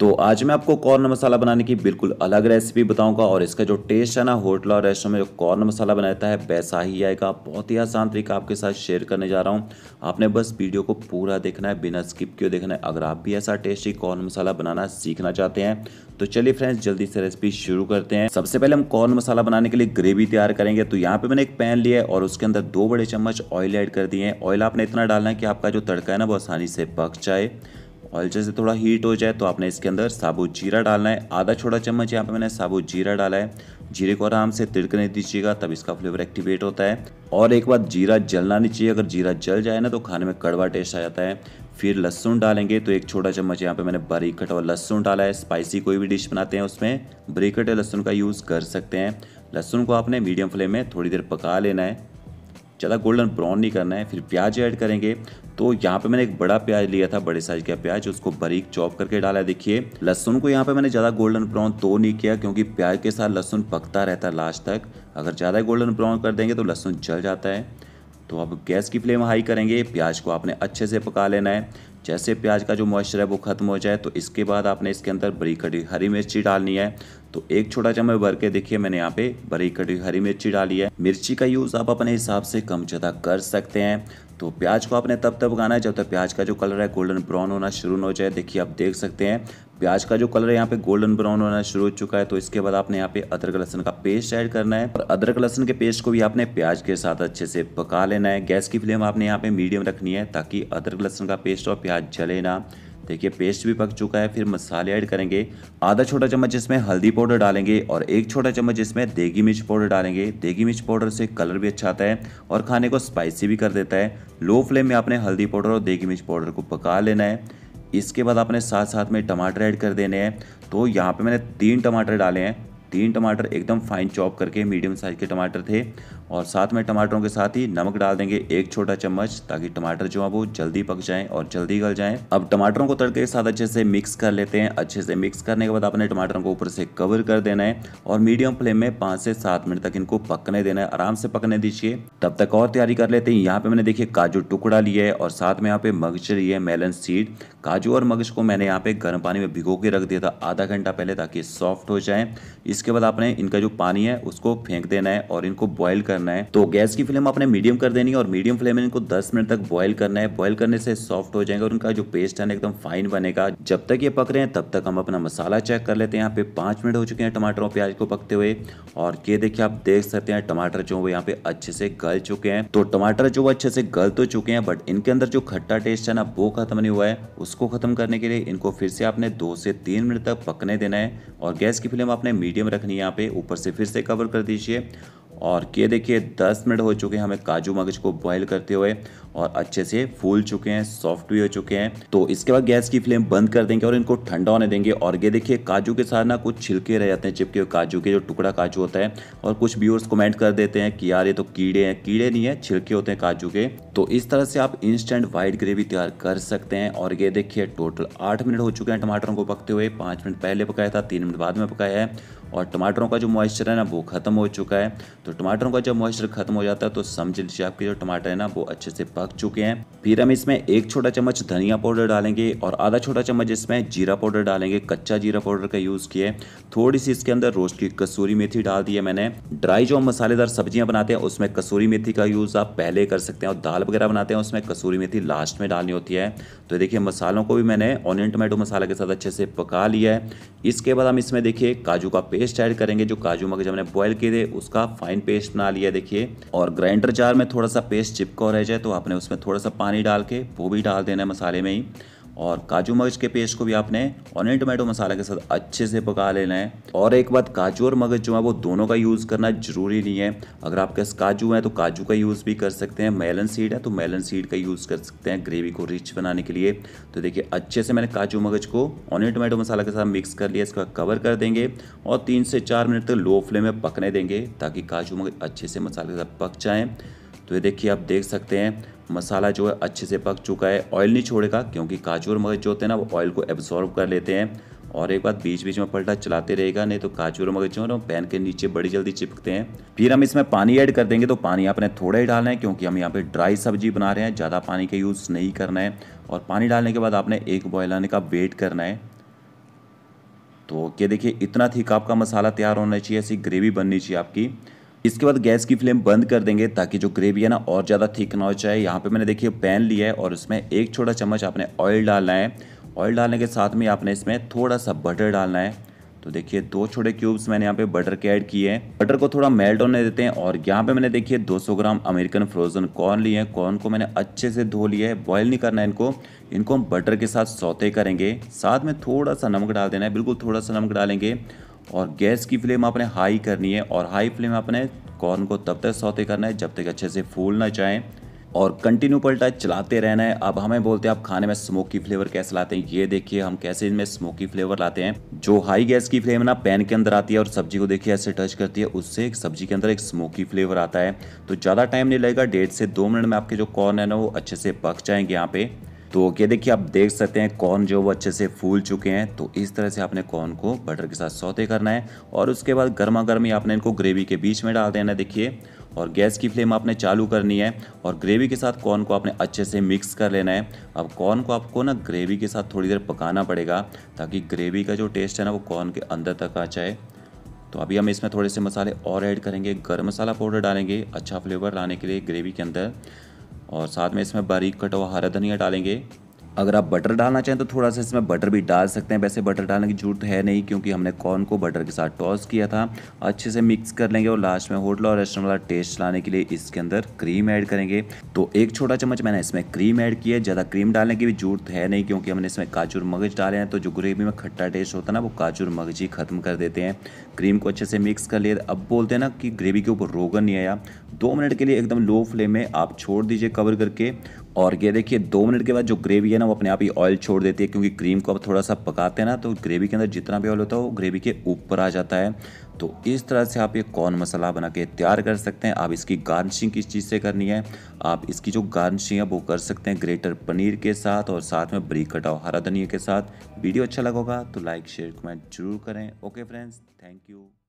तो आज मैं आपको कॉर्न मसाला बनाने की बिल्कुल अलग रेसिपी बताऊंगा और इसका जो टेस्ट है ना होटल और रेस्टोरेंट में जो कॉर्न मसाला बनाता है वैसा ही आएगा बहुत ही आसान तरीका आपके साथ शेयर करने जा रहा हूं आपने बस वीडियो को पूरा देखना है बिना स्किप क्यों देखना है अगर आप भी ऐसा टेस्टी कॉर्न मसाला बनाना सीखना चाहते हैं तो चलिए फ्रेंड्स जल्दी से रेसिपी शुरू करते हैं सबसे पहले हम कॉर्न मसाला बनाने के लिए ग्रेवी तैयार करेंगे तो यहाँ पे मैंने एक पैन लिया है और उसके अंदर दो बड़े चम्मच ऑयल ऐड कर दिए हैं ऑयल आपने इतना डालना है कि आपका जो तड़का है ना वो आसानी से पक जाए ऑयल जैसे थोड़ा हीट हो जाए तो आपने इसके अंदर साबुत जीरा डालना है आधा छोटा चम्मच यहाँ पे मैंने साबुत जीरा डाला है जीरे को आराम से तिड़कने दीजिएगा तब इसका फ्लेवर एक्टिवेट होता है और एक बार जीरा जलना नहीं चाहिए अगर जीरा जल जाए ना तो खाने में कड़वा टेस्ट आ जाता है फिर लहसुन डालेंगे तो एक छोटा चम्मच यहाँ पे मैंने बारीक कटा हुआ लहसुन डाला है स्पाइसी कोई भी डिश बनाते हैं उसमें बारीक कटे लहसुन का यूज़ कर सकते हैं लहसुन को आपने मीडियम फ्लेम में थोड़ी देर पका लेना है ज़्यादा गोल्डन ब्राउन नहीं करना है फिर प्याज ऐड करेंगे तो यहाँ पे मैंने एक बड़ा प्याज लिया था बड़े साइज का प्याज उसको बारीक चॉप करके डाला है देखिए लहसुन को यहाँ पे मैंने ज़्यादा गोल्डन ब्राउन तो नहीं किया क्योंकि प्याज के साथ लहसुन पकता रहता है लास्ट तक अगर ज़्यादा गोल्डन ब्राउन कर देंगे तो लहसुन जल जाता है तो अब गैस की फ्लेम हाई करेंगे प्याज को आपने अच्छे से पका लेना है जैसे प्याज का जो मॉइस्चर है वो खत्म हो जाए तो इसके बाद आपने इसके अंदर बड़ी खड़ी हरी मिर्ची डालनी है तो एक छोटा चम्मच भर के देखिए मैंने यहाँ पे बड़ी कटी हरी मिर्ची डाली है मिर्ची का यूज़ आप अपने हिसाब से कम ज़्यादा कर सकते हैं तो प्याज को आपने तब तक पकाना है जब तक प्याज का जो कलर है गोल्डन ब्राउन होना शुरू हो जाए देखिए आप देख सकते हैं प्याज का जो कलर है यहाँ पे गोल्डन ब्राउन होना शुरू हो चुका है तो इसके बाद आपने यहाँ पे अदरक लहसन का पेस्ट ऐड करना है और अदरक लहसन के पेस्ट को भी आपने प्याज के साथ अच्छे से पका लेना है गैस की फ्लेम आपने यहाँ पे मीडियम रखनी है ताकि अदरक लहसन का पेस्ट और प्याज जले ना देखिए पेस्ट भी पक चुका है फिर मसाले ऐड करेंगे आधा छोटा चम्मच इसमें हल्दी पाउडर डालेंगे और एक छोटा चम्मच इसमें देगी मिर्च पाउडर डालेंगे देगी मिर्च पाउडर से कलर भी अच्छा आता है और खाने को स्पाइसी भी कर देता है लो फ्लेम में आपने हल्दी पाउडर और देगी मिर्च पाउडर को पका लेना है इसके बाद आपने साथ साथ में टमाटर ऐड कर देने हैं तो यहाँ पर मैंने तीन टमाटर डाले हैं तीन टमाटर एकदम फाइन चॉप करके मीडियम साइज़ के टमाटर थे और साथ में टमाटरों के साथ ही नमक डाल देंगे एक छोटा चम्मच ताकि टमाटर जो है वो जल्दी पक जाएं और जल्दी गल जाएं अब टमाटरों को तड़के के साथ अच्छे से मिक्स कर लेते हैं अच्छे से मिक्स करने के बाद अपने टमाटरों को ऊपर से कवर कर देना है और मीडियम फ्लेम में पाँच से सात मिनट तक इनको पकने देना है आराम से पकने दीजिए तब तक और तैयारी कर लेते हैं यहाँ पे मैंने देखिए काजू टुकड़ा लिया है और साथ में यहाँ पे मगज लिए मेलन सीड काजू और मगज को मैंने यहाँ पे गर्म पानी में भिगो के रख दिया था आधा घंटा पहले ताकि सॉफ्ट हो जाए इसके बाद आपने इनका जो पानी है उसको फेंक देना है और इनको बॉयल करना करना है तो गैस की फ्लेम आपने मीडियम कर देनी है और मीडियम फ्लेम इनको दस मिनट तक बॉयल करना है बॉयल करने से सॉफ्ट हो जाएंगे और उनका जो पेस्ट है ना एकदम फाइन बनेगा जब तक ये पक रहे हैं तब तक हम अपना मसाला चेक कर लेते हैं यहाँ पे पांच मिनट हो चुके हैं टमाटर और प्याज को पकते हुए और ये देखिए आप देख सकते हैं टमाटर जो वो यहाँ पे अच्छे से गल चुके हैं तो टमाटर जो अच्छे से गल तो चुके हैं बट इनके अंदर जो खट्टा टेस्ट है ना वो खत्म नहीं हुआ है उसको खत्म करने के लिए इनको फिर से आपने दो से तीन मिनट तक पकने देना है और गैस की फ्लेम आपने मीडियम रखनी है यहाँ पे ऊपर से फिर से कवर कर दीजिए और ये देखिए 10 मिनट हो चुके हैं हमें काजू मगज को बॉयल करते हुए और अच्छे से फूल चुके हैं सॉफ्ट भी हो चुके हैं तो इसके बाद गैस की फ्लेम बंद कर देंगे और इनको ठंडा होने देंगे और ये देखिए काजू के साथ ना कुछ छिलके रह जाते हैं चिपके हुए काजू के जो टुकड़ा काजू होता है और कुछ व्यूअर्स कमेंट कर देते हैं कि यार ये तो कीड़े हैं कीड़े नहीं है छिलके होते हैं काजू के तो इस तरह से आप इंस्टेंट व्हाइट ग्रेवी तैयार कर सकते हैं और ये देखिए टोटल आठ मिनट हो चुके हैं टमाटरों को पकते हुए पाँच मिनट पहले पकाया था तीन मिनट बाद में पकाया है और टमाटरों का जो मॉइस्चर है ना वो ख़त्म हो चुका है तो टमाटरों का जब मॉइस्चर ख़त्म हो जाता है तो समझ लीजिए आपके जो टमाटर है ना वो अच्छे से पक चुके हैं फिर हम इसमें एक छोटा चम्मच धनिया पाउडर डालेंगे और आधा छोटा चम्मच इसमें जीरा पाउडर डालेंगे कच्चा जीरा पाउडर का यूज़ किया थोड़ी सी इसके अंदर रोस्ट की कसूरी मेथी डाल दी है मैंने ड्राई जो मसालेदार सब्जियां बनाते हैं उसमें कसूरी मेथी का यूज़ आप पहले कर सकते हैं और दाल वगैरह बनाते हैं उसमें कसूरी मेथी लास्ट में डालनी होती है तो देखिए मसालों को भी मैंने ऑनियन टमाटो मसाला के साथ अच्छे से पका लिया है इसके बाद हम इसमें देखिए काजू का पेस्ट पेस्ट ऐड करेंगे जो काजू मगज हमने बॉयल किए थे उसका फाइन पेस्ट बना लिया देखिए और ग्राइंडर जार में थोड़ा सा पेस्ट चिपका रह जाए तो आपने उसमें थोड़ा सा पानी डाल के वो भी डाल देना है मसाले में ही और काजू मगज के पेस्ट को भी आपने ऑनियन टोमेटो मसाला के साथ अच्छे से पका लेना है और एक बात काजू और मगज जो है वो दोनों का यूज़ करना ज़रूरी नहीं है अगर आपके पास काजू है तो काजू का यूज़ भी कर सकते हैं मेलन सीड है तो मेलन सीड का यूज़ कर सकते हैं ग्रेवी को रिच बनाने के लिए तो देखिए अच्छे से मैंने काजू मगज को ऑनियन टोमेटो मसाला के साथ मिक्स कर लिया इसका कवर कर देंगे और तीन से चार मिनट तक लो फ्लेम में पकने देंगे ताकि काजू मगज अच्छे से मसाले के साथ पक जाएँ तो ये देखिए आप देख सकते हैं मसाला जो है अच्छे से पक चुका है ऑयल नहीं छोड़ेगा क्योंकि काजू और मगज जो होते हैं ना वो ऑयल को एब्जॉर्व कर लेते हैं और एक बार बीच बीच में पलटा चलाते रहेगा नहीं तो काजू और मगज जो है ना पैन के नीचे बड़ी जल्दी चिपकते हैं फिर हम इसमें पानी ऐड कर देंगे तो पानी आपने थोड़ा ही डालना है क्योंकि हम यहाँ पे ड्राई सब्जी बना रहे हैं ज़्यादा पानी का यूज़ नहीं करना है और पानी डालने के बाद आपने एक बॉयल आने का वेट करना है तो ओके देखिए इतना थिक आपका मसाला तैयार होना चाहिए ऐसी ग्रेवी बननी चाहिए आपकी इसके बाद गैस की फ्लेम बंद कर देंगे ताकि जो ग्रेवी है ना और ज़्यादा थिक ना हो जाए यहाँ पे मैंने देखिए पैन लिया है और उसमें एक छोटा चम्मच आपने ऑयल डालना है ऑयल डालने के साथ में आपने इसमें थोड़ा सा बटर डालना है तो देखिए दो छोटे क्यूब्स मैंने यहाँ पे बटर के ऐड किए हैं बटर को थोड़ा मेल्ट होने देते हैं और यहाँ पे मैंने देखिए 200 ग्राम अमेरिकन फ्रोजन कॉर्न लिए हैं कॉर्न को मैंने अच्छे से धो लिया है बॉयल नहीं करना है इनको इनको हम बटर के साथ सौते करेंगे साथ में थोड़ा सा नमक डाल देना है बिल्कुल थोड़ा सा नमक डालेंगे और गैस की फ्लेम आपने हाई करनी है और हाई फ्लेम आपने कॉर्न को तब तक सौते करना है जब तक अच्छे से फूल ना जाए और कंटिन्यू पलटा चलाते रहना है अब हमें बोलते हैं आप खाने में स्मोकी फ्लेवर कैसे लाते हैं ये देखिए हम कैसे इनमें स्मोकी फ्लेवर लाते हैं जो हाई गैस की फ्लेम ना पैन के अंदर आती है और सब्जी को देखिए ऐसे टच करती है उससे एक सब्जी के अंदर एक स्मोकी फ्लेवर आता है तो ज़्यादा टाइम नहीं लगेगा डेढ़ से दो मिनट में आपके जो कॉर्न है ना वो अच्छे से पक जाएंगे यहाँ पे तो ओके देखिए आप देख सकते हैं कॉर्न जो वो अच्छे से फूल चुके हैं तो इस तरह से आपने कॉर्न को बटर के साथ सौते करना है और उसके बाद गर्मा गर्मी आपने इनको ग्रेवी के बीच में डाल देना देखिए और गैस की फ्लेम आपने चालू करनी है और ग्रेवी के साथ कॉर्न को आपने अच्छे से मिक्स कर लेना है अब कॉर्न को आपको ना ग्रेवी के साथ थोड़ी देर पकाना पड़ेगा ताकि ग्रेवी का जो टेस्ट है ना वो कॉर्न के अंदर तक आ जाए तो अभी हम इसमें थोड़े से मसाले और ऐड करेंगे गर्म मसाला पाउडर डालेंगे अच्छा फ्लेवर लाने के लिए ग्रेवी के अंदर और साथ में इसमें बारीक कटा हुआ हरा धनिया डालेंगे अगर आप बटर डालना चाहें तो थोड़ा सा इसमें बटर भी डाल सकते हैं वैसे बटर डालने की जरूरत है नहीं क्योंकि हमने कॉर्न को बटर के साथ टॉस किया था अच्छे से मिक्स कर लेंगे और लास्ट में होटल और रेस्टोरेंट वाला टेस्ट लाने के लिए इसके अंदर क्रीम ऐड करेंगे तो एक छोटा चम्मच मैंने इसमें क्रीम ऐड किया है ज़्यादा क्रीम डालने की भी जरूरत है नहीं क्योंकि हमने इसमें काजूर मगज डाले हैं तो जो ग्रेवी में खट्टा टेस्ट होता है ना वो काजूर मगज ही खत्म कर देते हैं क्रीम को अच्छे से मिक्स कर लिए अब बोलते हैं ना कि ग्रेवी के ऊपर रोगन नहीं आया दो मिनट के लिए एकदम लो फ्लेम में आप छोड़ दीजिए कवर करके और ये देखिए दो मिनट के बाद जो ग्रेवी है ना वो अपने आप ही ऑयल छोड़ देती है क्योंकि क्रीम को आप थोड़ा सा पकाते हैं ना तो ग्रेवी के अंदर जितना भी ऑयल होता है वो ग्रेवी के ऊपर आ जाता है तो इस तरह से आप ये कॉर्न मसाला बना के तैयार कर सकते हैं आप इसकी गार्निशिंग किस चीज़ से करनी है आप इसकी जो गार्निशिंग है वो कर सकते हैं ग्रेटर पनीर के साथ और साथ में बरीक कटाओ हरा धनिया के साथ वीडियो अच्छा लगेगा तो लाइक शेयर कमेंट जरूर करें ओके फ्रेंड्स थैंक यू